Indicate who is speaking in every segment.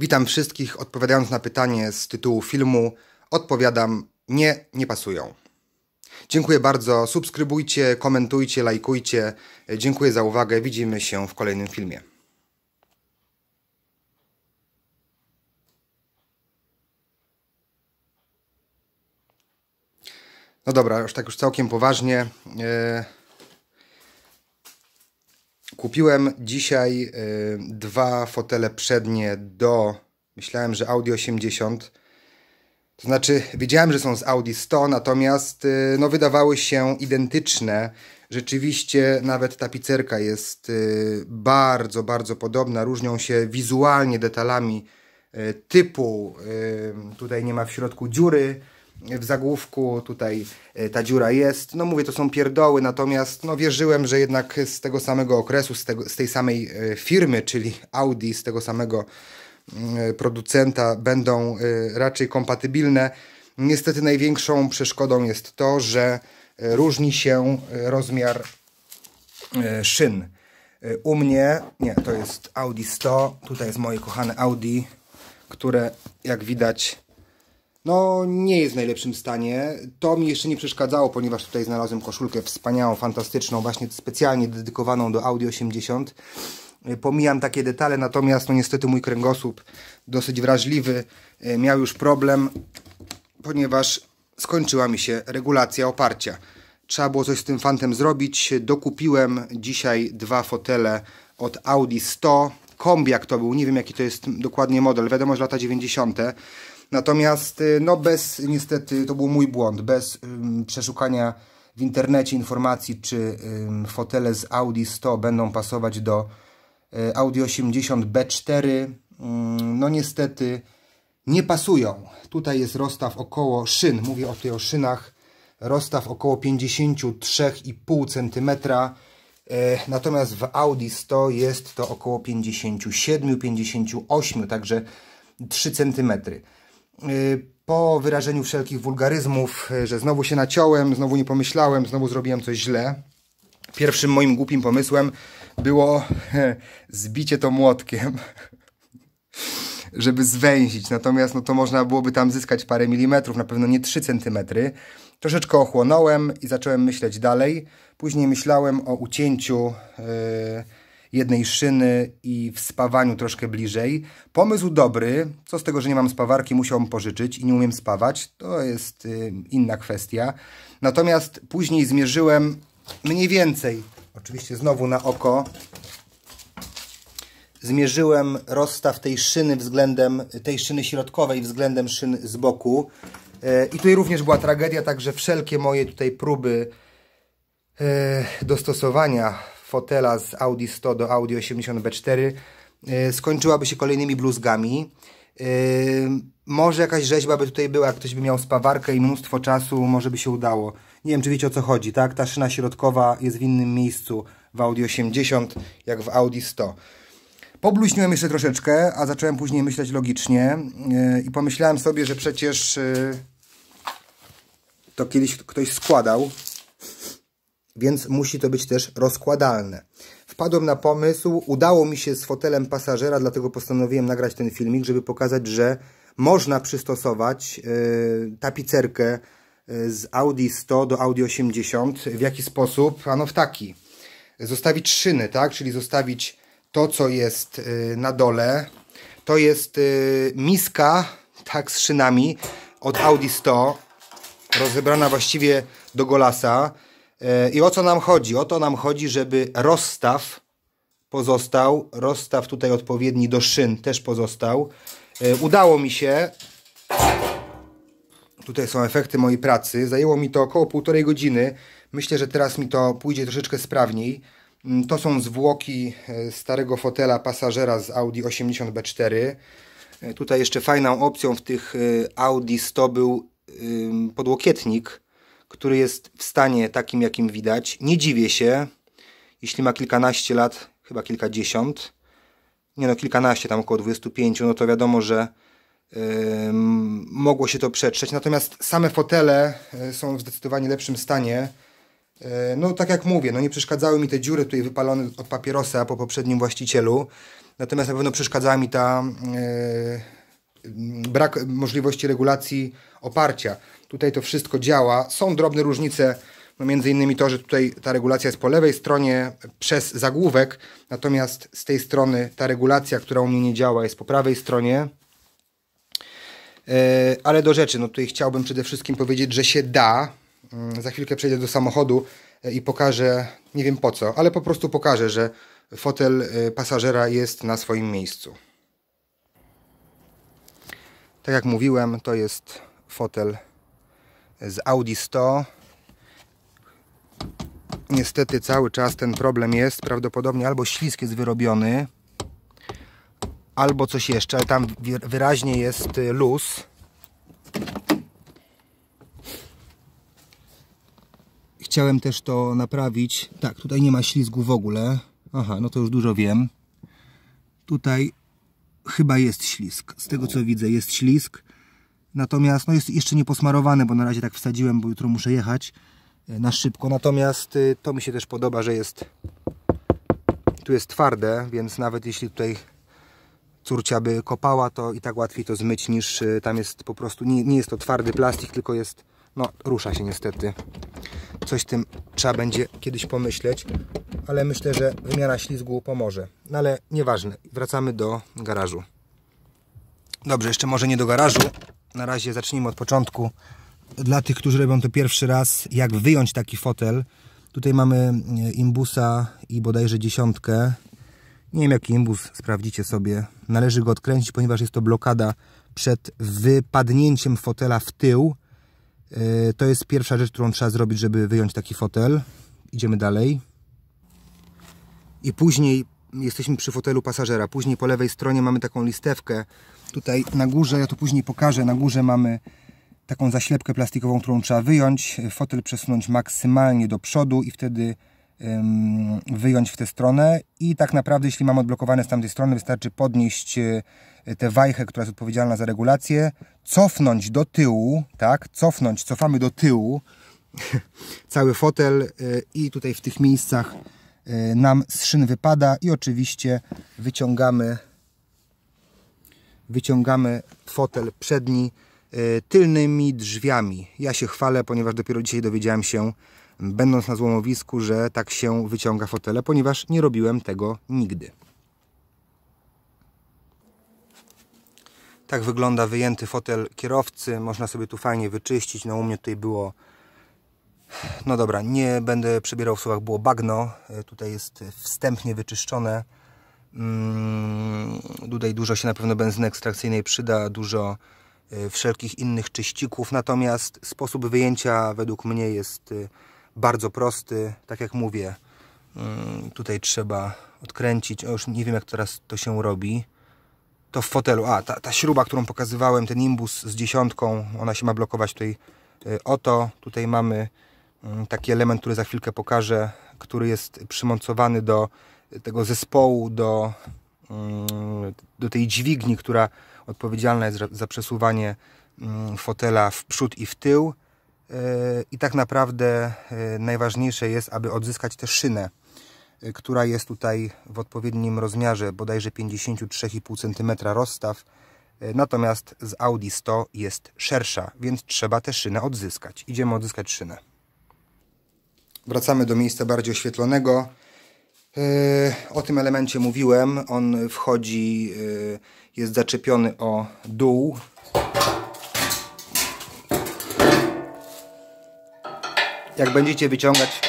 Speaker 1: Witam wszystkich. Odpowiadając na pytanie z tytułu filmu, odpowiadam: nie, nie pasują. Dziękuję bardzo. Subskrybujcie, komentujcie, lajkujcie. Dziękuję za uwagę. Widzimy się w kolejnym filmie. No dobra, już tak już całkiem poważnie. Yy... Kupiłem dzisiaj y, dwa fotele przednie do, myślałem, że Audi 80. To znaczy, wiedziałem, że są z Audi 100, natomiast y, no, wydawały się identyczne. Rzeczywiście nawet tapicerka jest y, bardzo, bardzo podobna. Różnią się wizualnie detalami typu. Tutaj nie ma w środku dziury w zagłówku, tutaj e, ta dziura jest. No mówię, to są pierdoły, natomiast no wierzyłem, że jednak z tego samego okresu, z, tego, z tej samej e, firmy, czyli Audi, z tego samego mm, e, producenta będą raczej kompatybilne. Niestety największą przeszkodą jest to, że różni się rozmiar szyn. U mnie, nie, to jest Audi 100, tutaj jest moje kochane Audi, które jak widać no nie jest w najlepszym stanie. To mi jeszcze nie przeszkadzało, ponieważ tutaj znalazłem koszulkę wspaniałą, fantastyczną, właśnie specjalnie dedykowaną do Audi 80. Pomijam takie detale, natomiast no niestety mój kręgosłup, dosyć wrażliwy, e, miał już problem, ponieważ skończyła mi się regulacja oparcia. Trzeba było coś z tym fantem zrobić. Dokupiłem dzisiaj dwa fotele od Audi 100. Kombiak to był, nie wiem jaki to jest dokładnie model, wiadomo, że lata 90 Natomiast y, no bez, niestety, to był mój błąd, bez przeszukania w internecie informacji, czy fotele z Audi 100 będą pasować do y, Audi 80 B4. Mm, no niestety nie pasują. Tutaj jest rozstaw około szyn, mówię o tej o szynach, rozstaw około 53,5 cm. E, natomiast w Audi 100 jest to około 57-58, także 3 cm. Y, po wyrażeniu wszelkich wulgaryzmów, y, że znowu się naciąłem, znowu nie pomyślałem, znowu zrobiłem coś źle, pierwszym moim głupim pomysłem było e, zbicie to młotkiem, żeby zwęzić. Natomiast no to można byłoby tam zyskać parę milimetrów, na pewno nie 3 centymetry. Troszeczkę ochłonąłem i zacząłem myśleć dalej. Później myślałem o ucięciu... Yy, jednej szyny i w spawaniu troszkę bliżej. Pomysł dobry, co z tego, że nie mam spawarki, musiałbym pożyczyć i nie umiem spawać, to jest y, inna kwestia. Natomiast później zmierzyłem mniej więcej, oczywiście znowu na oko, zmierzyłem rozstaw tej szyny względem, tej szyny środkowej względem szyn z boku. Y, I tutaj również była tragedia, także wszelkie moje tutaj próby y, dostosowania fotela z Audi 100 do Audi 80B4 e, skończyłaby się kolejnymi bluzgami. E, może jakaś rzeźba by tutaj była, jak ktoś by miał spawarkę i mnóstwo czasu, może by się udało. Nie wiem, czy wiecie o co chodzi, tak? Ta szyna środkowa jest w innym miejscu w Audi 80 jak w Audi 100. Pobluźniłem jeszcze troszeczkę, a zacząłem później myśleć logicznie yy, i pomyślałem sobie, że przecież yy, to kiedyś ktoś składał więc musi to być też rozkładalne. Wpadłem na pomysł, udało mi się z fotelem pasażera, dlatego postanowiłem nagrać ten filmik, żeby pokazać, że można przystosować yy, tapicerkę e, z Audi 100 do Audi 80. W jaki sposób? Ano w taki. Zostawić szyny, tak? Czyli zostawić to, co jest e, na dole. To jest miska, tak, z szynami od Audi 100, rozebrana właściwie do golasa. E, I o co nam chodzi? O to nam chodzi, żeby rozstaw pozostał, rozstaw tutaj odpowiedni do szyn też pozostał. E, udało mi się, tutaj są efekty mojej pracy, zajęło mi to około półtorej godziny. Myślę, że teraz mi to pójdzie troszeczkę sprawniej. Mm, to są zwłoki e, starego fotela pasażera z Audi 80B4. Tutaj jeszcze fajną opcją w tych Audi 100 był podłokietnik który jest w stanie takim, jakim widać. Nie dziwię się, jeśli ma kilkanaście lat, chyba kilkadziesiąt, nie no, kilkanaście, tam około 25, no to wiadomo, że yy, mogło się to przetrzeć. Natomiast same fotele e, są w zdecydowanie lepszym stanie. Yy, no, tak jak mówię, no nie przeszkadzały mi te dziury tutaj wypalone od papierosa po poprzednim właścicielu. Natomiast na pewno przeszkadzała mi ta yy, brak możliwości regulacji oparcia. Tutaj to wszystko działa. Są drobne różnice, no między innymi to, że tutaj ta regulacja jest po lewej stronie przez zagłówek, natomiast z tej strony ta regulacja, która u mnie nie działa, jest po prawej stronie. E, ale do rzeczy, no tutaj chciałbym przede wszystkim powiedzieć, że się da. Mm, za chwilkę przejdę do samochodu e, i pokażę, nie wiem po co, ale po prostu pokażę, że fotel e, pasażera jest na swoim miejscu. Tak jak mówiłem, to jest fotel z Audi 100 niestety cały czas ten problem jest prawdopodobnie albo ślisk jest wyrobiony albo coś jeszcze, ale tam wyraźnie jest y, luz chciałem też to naprawić tak, tutaj nie ma ślizgu w ogóle aha, no to już dużo wiem tutaj chyba jest ślisk z tego co widzę jest ślisk Natomiast no jest jeszcze nie posmarowane, bo na razie tak wsadziłem, bo jutro muszę jechać e, na szybko. Natomiast e, to mi się też podoba, że jest tu jest twarde, więc nawet jeśli tutaj córcia by kopała, to i tak łatwiej to zmyć niż e, tam jest po prostu, nie, nie jest to twardy plastik, tylko jest, no rusza się niestety. Coś tym trzeba będzie kiedyś pomyśleć, ale myślę, że wymiana ślizgu pomoże. No ale nieważne, wracamy do garażu. Dobrze, jeszcze może nie do garażu, na razie zacznijmy od początku. Dla tych, którzy robią to pierwszy raz, jak wyjąć taki fotel. Tutaj mamy e, imbusa i bodajże dziesiątkę. Nie wiem jaki imbus, sprawdzicie sobie. Należy go odkręcić, ponieważ jest to blokada przed wypadnięciem fotela w tył. E, to jest pierwsza rzecz, którą trzeba zrobić, żeby wyjąć taki fotel. Idziemy dalej. I później jesteśmy przy fotelu pasażera. Później po lewej stronie mamy taką listewkę. Tutaj na górze, ja to później pokażę, na górze mamy taką zaślepkę plastikową, którą trzeba wyjąć, fotel przesunąć maksymalnie do przodu i wtedy ym, wyjąć w tę stronę i tak naprawdę jeśli mam odblokowane z tamtej strony wystarczy podnieść e, tę wajchę, która jest odpowiedzialna za regulację, cofnąć do tyłu, tak, cofnąć, cofamy do tyłu cały fotel yy, i tutaj w tych miejscach E, nam z szyn wypada i oczywiście wyciągamy wyciągamy fotel przedni e, tylnymi drzwiami. Ja się chwalę, ponieważ dopiero dzisiaj dowiedziałem się, będąc na złomowisku, że tak się wyciąga fotele, ponieważ nie robiłem tego nigdy. Tak wygląda wyjęty fotel kierowcy. Można sobie tu fajnie wyczyścić. No u mnie tutaj było no dobra, nie będę przebierał w słowach, było bagno. E, tutaj jest wstępnie wyczyszczone. Mm, tutaj dużo się na pewno benzyny ekstrakcyjnej przyda, dużo e, wszelkich innych czyścików. Natomiast sposób wyjęcia według mnie jest e, bardzo prosty. Tak jak mówię, mm, tutaj trzeba odkręcić. O, już nie wiem jak teraz to się robi. To w fotelu. A, ta, ta śruba, którą pokazywałem, ten imbus z dziesiątką, ona się ma blokować tutaj oto. Tutaj mamy Mm, taki element, który za chwilkę pokażę, który jest przymocowany do tego zespołu, do, mm, do tej dźwigni, która odpowiedzialna jest za przesuwanie mm, fotela w przód i w tył. E, I tak naprawdę e, najważniejsze jest, aby odzyskać tę szynę, e, która jest tutaj w odpowiednim rozmiarze, bodajże 53,5 cm rozstaw, natomiast z Audi 100 jest szersza, więc trzeba tę szynę odzyskać. Idziemy odzyskać szynę. Wracamy do miejsca bardziej oświetlonego. E, o tym elemencie mówiłem. On wchodzi, e, jest zaczepiony o dół. Jak będziecie wyciągać,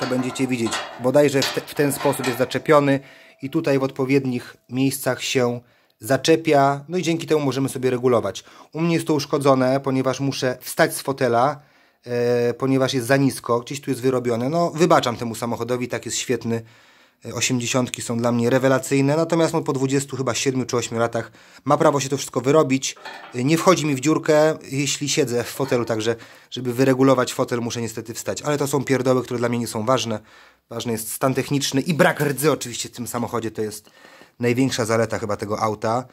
Speaker 1: to będziecie widzieć. Bodajże w, te, w ten sposób jest zaczepiony i tutaj w odpowiednich miejscach się zaczepia. No i dzięki temu możemy sobie regulować. U mnie jest to uszkodzone, ponieważ muszę wstać z fotela, E, ponieważ jest za nisko, gdzieś tu jest wyrobione. No, wybaczam temu samochodowi, tak jest świetny. 80 e, są dla mnie rewelacyjne, natomiast no, po 20 chyba 7 czy 8 latach ma prawo się to wszystko wyrobić. E, nie wchodzi mi w dziurkę, jeśli siedzę w fotelu, także żeby wyregulować fotel muszę niestety wstać. Ale to są pierdoły, które dla mnie nie są ważne. Ważny jest stan techniczny i brak rdzy oczywiście w tym samochodzie, to jest największa zaleta chyba tego auta.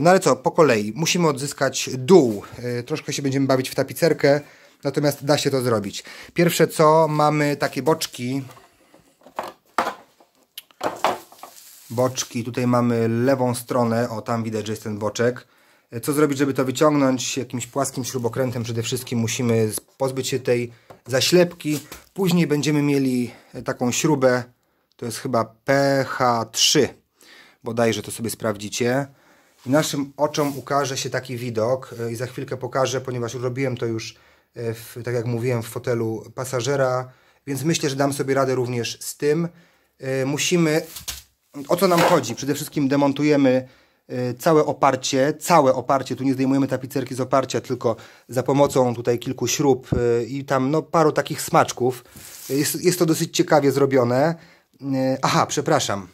Speaker 1: No ale co, po kolei. Musimy odzyskać dół. Troszkę się będziemy bawić w tapicerkę. Natomiast da się to zrobić. Pierwsze co, mamy takie boczki. Boczki, tutaj mamy lewą stronę, o tam widać, że jest ten boczek. Co zrobić, żeby to wyciągnąć? Jakimś płaskim śrubokrętem przede wszystkim musimy pozbyć się tej zaślepki. Później będziemy mieli e, taką śrubę, to jest chyba PH3, bodajże to sobie sprawdzicie. I naszym oczom ukaże się taki widok e, i za chwilkę pokażę, ponieważ robiłem to już E, w, tak jak mówiłem, w fotelu pasażera, więc myślę, że dam sobie radę również z tym. E, musimy, o co nam chodzi? Przede wszystkim demontujemy e, całe oparcie, całe oparcie, tu nie zdejmujemy tapicerki z oparcia, tylko za pomocą tutaj kilku śrub i tam no, paru takich smaczków. Jest, jest to dosyć ciekawie zrobione. Aha, przepraszam,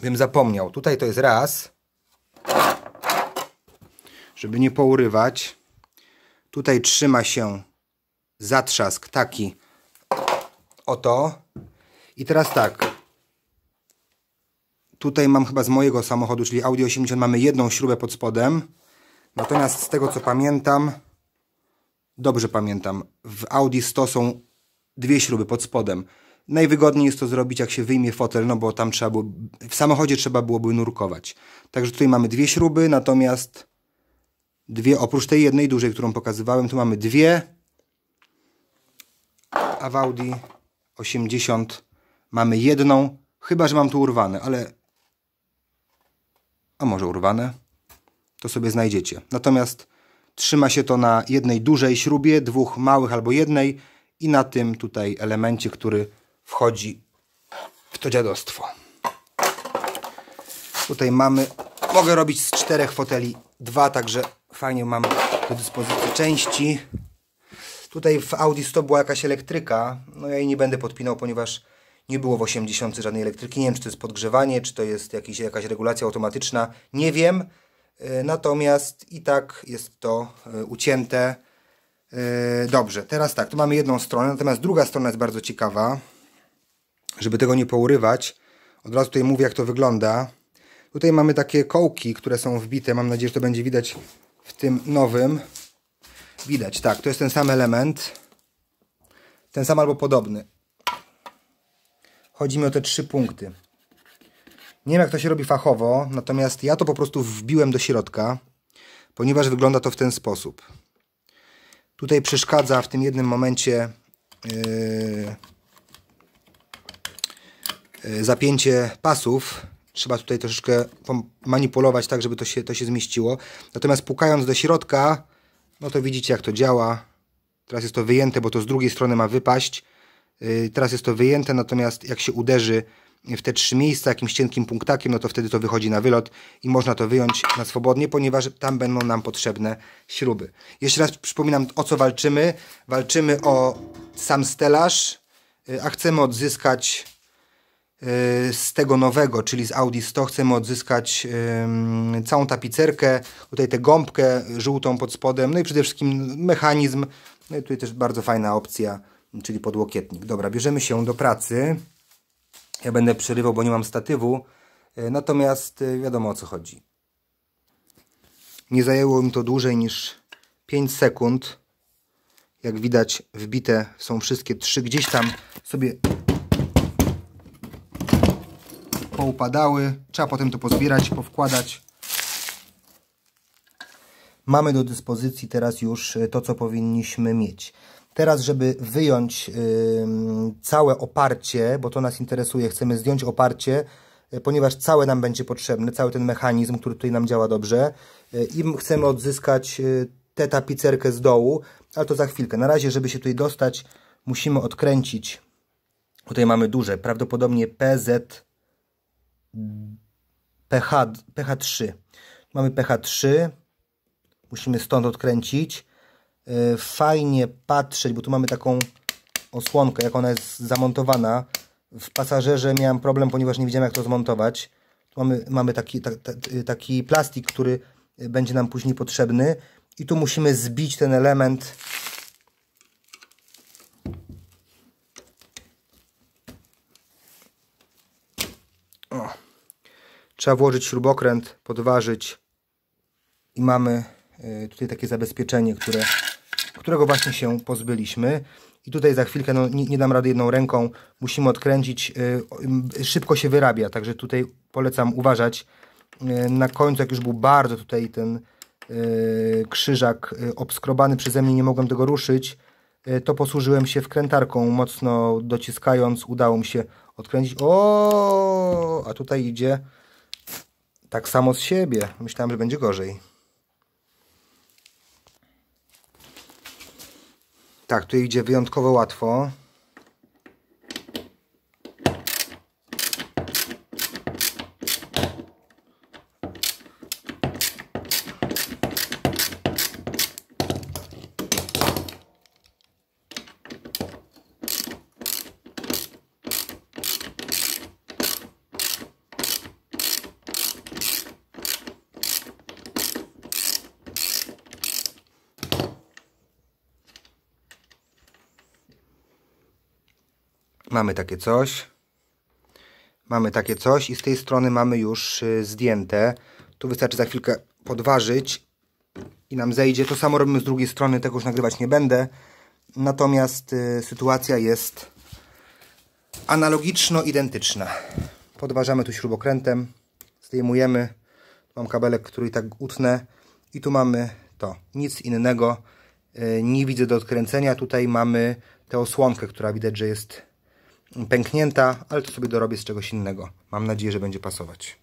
Speaker 1: bym zapomniał. Tutaj to jest raz, żeby nie pourywać. Tutaj trzyma się zatrzask taki oto. I teraz tak. Tutaj mam chyba z mojego samochodu, czyli Audi 80, mamy jedną śrubę pod spodem. Natomiast z tego co pamiętam, dobrze pamiętam, w Audi 100 są dwie śruby pod spodem. Najwygodniej jest to zrobić, jak się wyjmie fotel, no bo tam trzeba było, w samochodzie trzeba byłoby nurkować. Także tutaj mamy dwie śruby, natomiast Dwie, oprócz tej jednej dużej, którą pokazywałem, tu mamy dwie. A w Audi 80 mamy jedną. Chyba, że mam tu urwane, ale... A może urwane? To sobie znajdziecie. Natomiast trzyma się to na jednej dużej śrubie, dwóch małych albo jednej i na tym tutaj elemencie, który wchodzi w to dziadostwo. Tutaj mamy, mogę robić z czterech foteli dwa, także fajnie mam do dyspozycji części. Tutaj w Audi 100 była jakaś elektryka, no ja jej nie będę podpinał, ponieważ nie było w 80 żadnej elektryki. Nie wiem, czy to jest podgrzewanie, czy to jest jakiś, jakaś regulacja automatyczna, nie wiem. E, natomiast i tak jest to e, ucięte e, dobrze. Teraz tak, tu mamy jedną stronę, natomiast druga strona jest bardzo ciekawa. Żeby tego nie pourywać, od razu tutaj mówię, jak to wygląda. Tutaj mamy takie kołki, które są wbite. Mam nadzieję, że to będzie widać w tym nowym widać, tak, to jest ten sam element ten sam albo podobny chodzi mi o te trzy punkty nie wiem jak to się robi fachowo natomiast ja to po prostu wbiłem do środka ponieważ wygląda to w ten sposób tutaj przeszkadza w tym jednym momencie yy, yy zapięcie pasów trzeba tutaj troszeczkę manipulować tak, żeby to się, to się zmieściło. Natomiast pukając do środka, no to widzicie jak to działa. Teraz jest to wyjęte, bo to z drugiej strony ma wypaść. Y, teraz jest to wyjęte, natomiast jak się uderzy w te trzy miejsca jakimś cienkim punktakiem, no to wtedy to wychodzi na wylot i można to wyjąć na swobodnie, ponieważ tam będą nam potrzebne śruby. Jeszcze raz przypominam, o co walczymy. Walczymy o sam stelaż, y, a chcemy odzyskać Y, z tego nowego, czyli z Audi 100 chcemy odzyskać y, całą tapicerkę, tutaj tę gąbkę żółtą pod spodem, no i przede wszystkim mechanizm, no i tutaj też bardzo fajna opcja, czyli podłokietnik. Dobra, bierzemy się do pracy. Ja będę przerywał, bo nie mam statywu, y, natomiast wiadomo o co chodzi. Nie zajęło mi to dłużej niż 5 sekund. Jak widać wbite są wszystkie trzy. Gdzieś tam sobie poupadały. Trzeba potem to pozbierać, powkładać. Mamy do dyspozycji teraz już e, to, co powinniśmy mieć. Teraz, żeby wyjąć e, całe oparcie, bo to nas interesuje, chcemy zdjąć oparcie, e, ponieważ całe nam będzie potrzebne, cały ten mechanizm, który tutaj nam działa dobrze i chcemy odzyskać tę tapicerkę z dołu, ale to za chwilkę. Na razie, żeby się tutaj dostać, musimy odkręcić, tutaj mamy duże, prawdopodobnie PZ pH, pH 3. Mamy pH 3. Musimy stąd odkręcić. Y, fajnie patrzeć, bo tu mamy taką osłonkę, jak ona jest zamontowana. W pasażerze miałem problem, ponieważ nie wiedziałem jak to zmontować. Tu mamy, mamy taki, ta, ta, y, taki plastik, który będzie nam później potrzebny. I tu musimy zbić ten element Trzeba włożyć śrubokręt, podważyć i mamy e, tutaj takie zabezpieczenie, które, którego właśnie się pozbyliśmy. I tutaj za chwilkę, no, nie, nie dam rady jedną ręką, musimy odkręcić, e, szybko się wyrabia, także tutaj polecam uważać. E, na końcu, jak już był bardzo tutaj ten krzyżak obskrobany przeze mnie, nie mogłem tego ruszyć, to posłużyłem się wkrętarką, mocno dociskając, udało mi się odkręcić. O, a tutaj idzie tak samo z siebie. Myślałem, że będzie gorzej. Tak, tu idzie wyjątkowo łatwo. mamy takie coś. Mamy takie coś i z tej strony mamy już y, zdjęte. Tu wystarczy za chwilkę podważyć i nam zejdzie. To samo robimy z drugiej strony, tego już nagrywać nie będę. Natomiast y, sytuacja jest analogiczno-identyczna. Podważamy tu śrubokrętem, zdejmujemy. Mam kabelek, który i tak utnę. I tu mamy to, nic innego. Y, nie widzę do odkręcenia. Tutaj mamy tę osłonkę, która widać, że jest pęknięta, ale to sobie dorobię z czegoś innego. Mam nadzieję, że będzie pasować.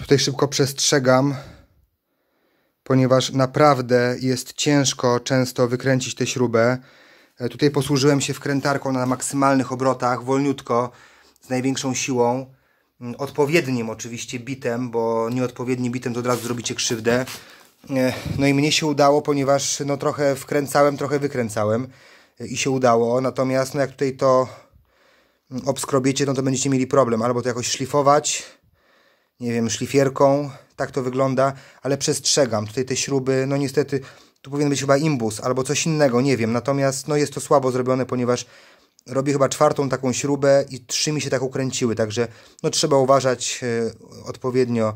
Speaker 1: Tutaj szybko przestrzegam, ponieważ naprawdę jest ciężko często wykręcić tę śrubę. E, tutaj posłużyłem się wkrętarką na maksymalnych obrotach, wolniutko, z największą siłą. Mm, odpowiednim oczywiście bitem, bo nieodpowiednim bitem to od razu zrobicie krzywdę. E, no i mnie się udało, ponieważ no trochę wkręcałem, trochę wykręcałem i się udało. Natomiast no jak tutaj to mm, obskrobiecie, no to będziecie mieli problem. Albo to jakoś szlifować, nie wiem, szlifierką, tak to wygląda, ale przestrzegam. Tutaj te śruby, no niestety, tu powinien być chyba imbus albo coś innego, nie wiem. Natomiast no jest to słabo zrobione, ponieważ robię chyba czwartą taką śrubę i trzy mi się tak ukręciły, także no trzeba uważać y, odpowiednio,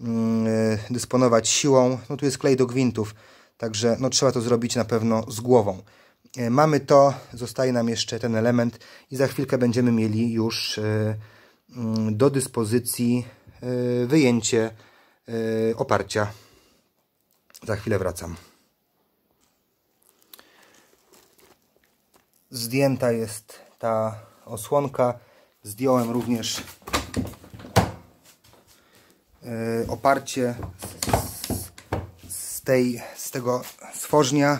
Speaker 1: mm, e, dysponować siłą. No tu jest klej do gwintów, także no trzeba to zrobić na pewno z głową. E, mamy to, zostaje nam jeszcze ten element i za chwilkę będziemy mieli już e, mm, do dyspozycji e, wyjęcie oparcia. Za chwilę wracam. Zdjęta jest ta osłonka. Zdjąłem również oparcie z, tej, z tego stworznia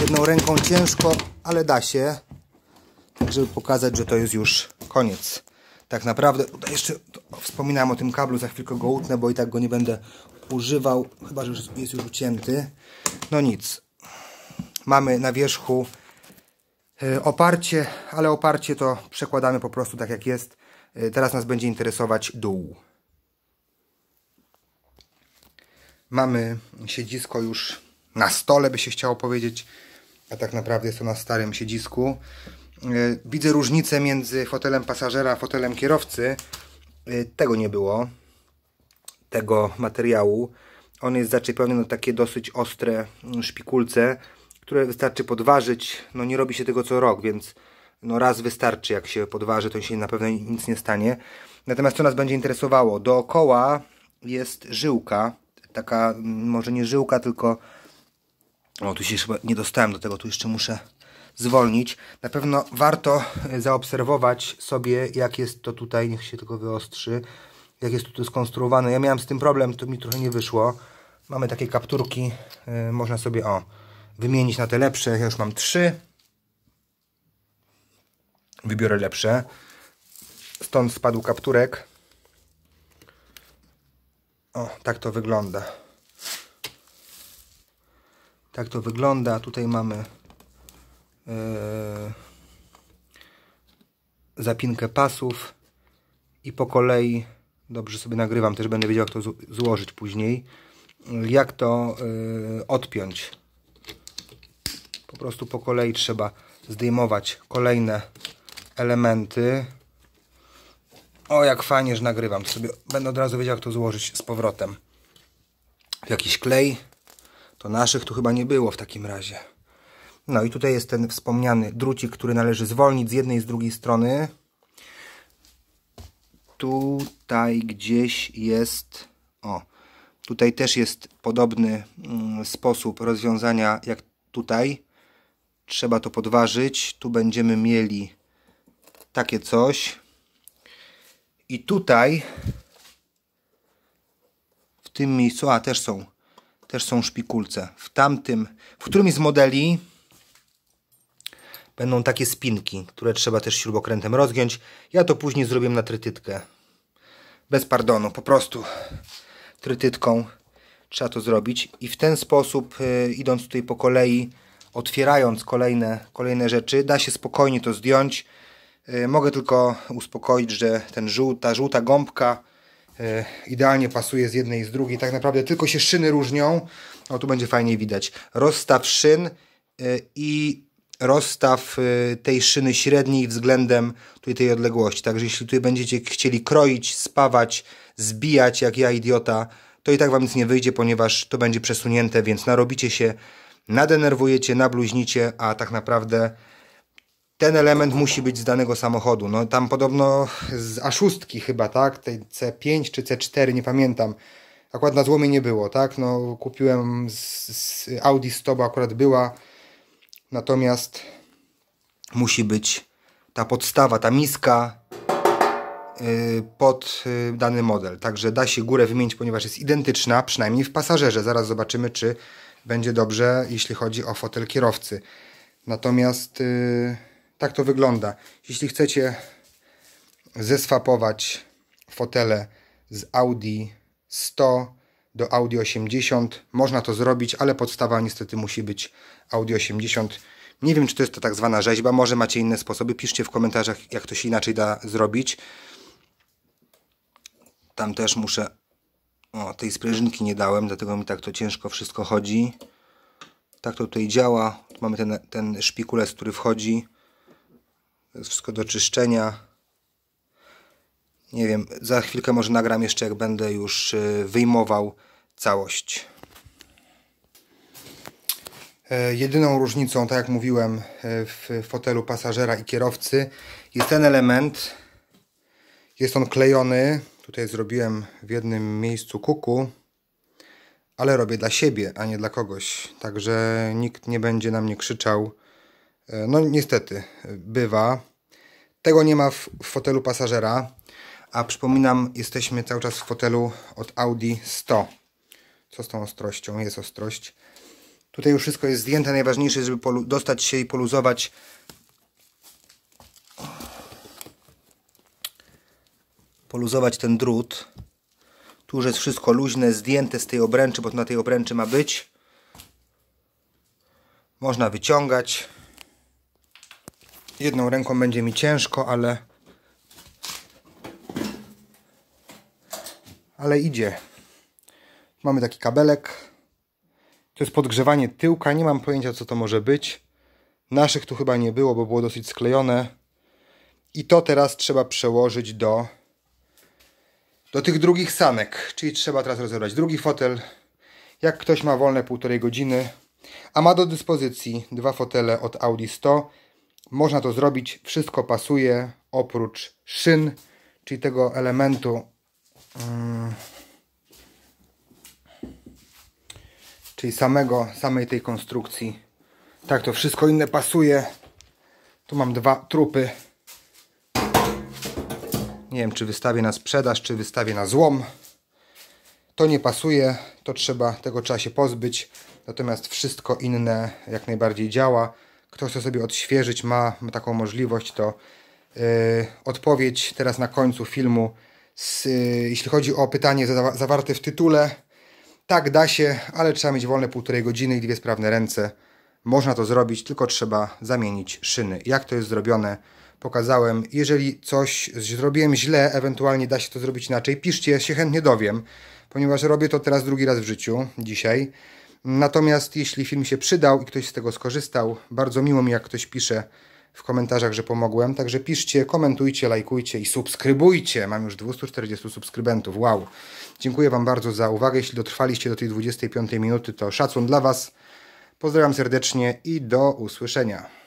Speaker 1: Jedną ręką ciężko, ale da się. Tak, żeby pokazać, że to jest już koniec. Tak naprawdę, tutaj jeszcze wspominałem o tym kablu, za chwilkę go utnę, bo i tak go nie będę używał, chyba, że jest już ucięty. No nic. Mamy na wierzchu e, oparcie, ale oparcie to przekładamy po prostu tak jak jest. E, teraz nas będzie interesować dół. Mamy siedzisko już na stole, by się chciało powiedzieć a tak naprawdę jest to na starym siedzisku. E, widzę różnicę między fotelem pasażera a fotelem kierowcy. E, tego nie było, tego materiału. On jest zaczepiony na takie dosyć ostre mm, szpikulce, które wystarczy podważyć. No nie robi się tego co rok, więc no raz wystarczy, jak się podważy, to się na pewno nic nie stanie. Natomiast co nas będzie interesowało? Dookoła jest żyłka, taka mm, może nie żyłka, tylko o, tu się chyba nie dostałem do tego, tu jeszcze muszę zwolnić. Na pewno warto e, zaobserwować sobie, jak jest to tutaj, niech się tylko wyostrzy, jak jest to skonstruowane. Ja miałem z tym problem, to mi trochę nie wyszło. Mamy takie kapturki, yy, można sobie, o, wymienić na te lepsze. Ja już mam trzy. Wybiorę lepsze. Stąd spadł kapturek. O, tak to wygląda. Tak to wygląda. Tutaj mamy yy, zapinkę pasów i po kolei dobrze sobie nagrywam, też będę wiedział jak to złożyć później jak to yy, odpiąć po prostu po kolei trzeba zdejmować kolejne elementy o jak fajnie, że nagrywam to sobie będę od razu wiedział jak to złożyć z powrotem w jakiś klej to naszych tu chyba nie było w takim razie. No i tutaj jest ten wspomniany drucik, który należy zwolnić z jednej i z drugiej strony. Tutaj gdzieś jest... O, tutaj też jest podobny mm, sposób rozwiązania jak tutaj. Trzeba to podważyć. Tu będziemy mieli takie coś. I tutaj w tym miejscu, a też są też są szpikulce. W tamtym, w którymś z modeli będą takie spinki, które trzeba też śrubokrętem rozgiąć. Ja to później zrobię na trytytkę. Bez pardonu, po prostu trytytką trzeba to zrobić. I w ten sposób, yy, idąc tutaj po kolei, otwierając kolejne, kolejne rzeczy, da się spokojnie to zdjąć. Yy, mogę tylko uspokoić, że ten żółta ta żółta gąbka E, idealnie pasuje z jednej i z drugiej. Tak naprawdę tylko się szyny różnią. O, tu będzie fajnie widać. Rozstaw szyn e, i rozstaw e, tej szyny średniej względem tutaj tej odległości. Także jeśli tutaj będziecie chcieli kroić, spawać, zbijać jak ja idiota, to i tak Wam nic nie wyjdzie, ponieważ to będzie przesunięte, więc narobicie się, nadenerwujecie, nabluźnicie, a tak naprawdę ten element musi być z danego samochodu. No tam podobno z A6 chyba, tak? Tej C5 czy C4, nie pamiętam. Akurat na złomie nie było, tak? No kupiłem z, z Audi Stoba akurat była. Natomiast musi być ta podstawa, ta miska y, pod y, dany model. Także da się górę wymienić, ponieważ jest identyczna, przynajmniej w pasażerze. Zaraz zobaczymy, czy będzie dobrze, jeśli chodzi o fotel kierowcy. Natomiast yy, tak to wygląda. Jeśli chcecie zeswapować fotele z Audi 100 do Audi 80, można to zrobić, ale podstawa niestety musi być Audi 80. Nie wiem, czy to jest ta tak zwana rzeźba, może macie inne sposoby. Piszcie w komentarzach, jak to się inaczej da zrobić. Tam też muszę... O, tej sprężynki nie dałem, dlatego mi tak to ciężko wszystko chodzi. Tak to tutaj działa. Tu mamy ten, ten szpikulec, który wchodzi jest wszystko do czyszczenia. Nie wiem, za chwilkę może nagram jeszcze, jak będę już y, wyjmował całość. E, jedyną różnicą, tak jak mówiłem, e, w fotelu pasażera i kierowcy jest ten element. Jest on klejony. Tutaj zrobiłem w jednym miejscu kuku, ale robię dla siebie, a nie dla kogoś. Także nikt nie będzie na mnie krzyczał, E, no niestety, bywa. Tego nie ma w, w fotelu pasażera, a przypominam, jesteśmy cały czas w fotelu od Audi 100. Co z tą ostrością? Jest ostrość. Tutaj już wszystko jest zdjęte. Najważniejsze, żeby dostać się i poluzować. Poluzować ten drut. Tu już jest wszystko luźne, zdjęte z tej obręczy, bo to na tej obręczy ma być. Można wyciągać. Jedną ręką będzie mi ciężko, ale... Ale idzie. Mamy taki kabelek. To jest podgrzewanie tyłka. Nie mam pojęcia, co to może być. Naszych tu chyba nie było, bo było dosyć sklejone. I to teraz trzeba przełożyć do, do tych drugich samek. Czyli trzeba teraz rozebrać drugi fotel. Jak ktoś ma wolne półtorej godziny, a ma do dyspozycji dwa fotele od Audi 100 można to zrobić, wszystko pasuje oprócz szyn, czyli tego elementu mm, czyli samego, samej tej konstrukcji. Tak, to wszystko inne pasuje. Tu mam dwa trupy. Nie wiem, czy wystawię na sprzedaż, czy wystawię na złom. To nie pasuje, to trzeba, tego trzeba się pozbyć. Natomiast wszystko inne jak najbardziej działa. Kto chce sobie odświeżyć, ma, ma taką możliwość, to yy, odpowiedź teraz na końcu filmu, z, yy, jeśli chodzi o pytanie zawarte w tytule. Tak, da się, ale trzeba mieć wolne półtorej godziny i dwie sprawne ręce. Można to zrobić, tylko trzeba zamienić szyny. Jak to jest zrobione? Pokazałem. Jeżeli coś zrobiłem źle, ewentualnie da się to zrobić inaczej, piszcie, się chętnie dowiem, ponieważ robię to teraz drugi raz w życiu, dzisiaj. Natomiast jeśli film się przydał i ktoś z tego skorzystał, bardzo miło mi jak ktoś pisze w komentarzach, że pomogłem. Także piszcie, komentujcie, lajkujcie i subskrybujcie. Mam już 240 subskrybentów. Wow. Dziękuję Wam bardzo za uwagę. Jeśli dotrwaliście do tej 25 minuty, to szacun dla Was. Pozdrawiam serdecznie i do usłyszenia.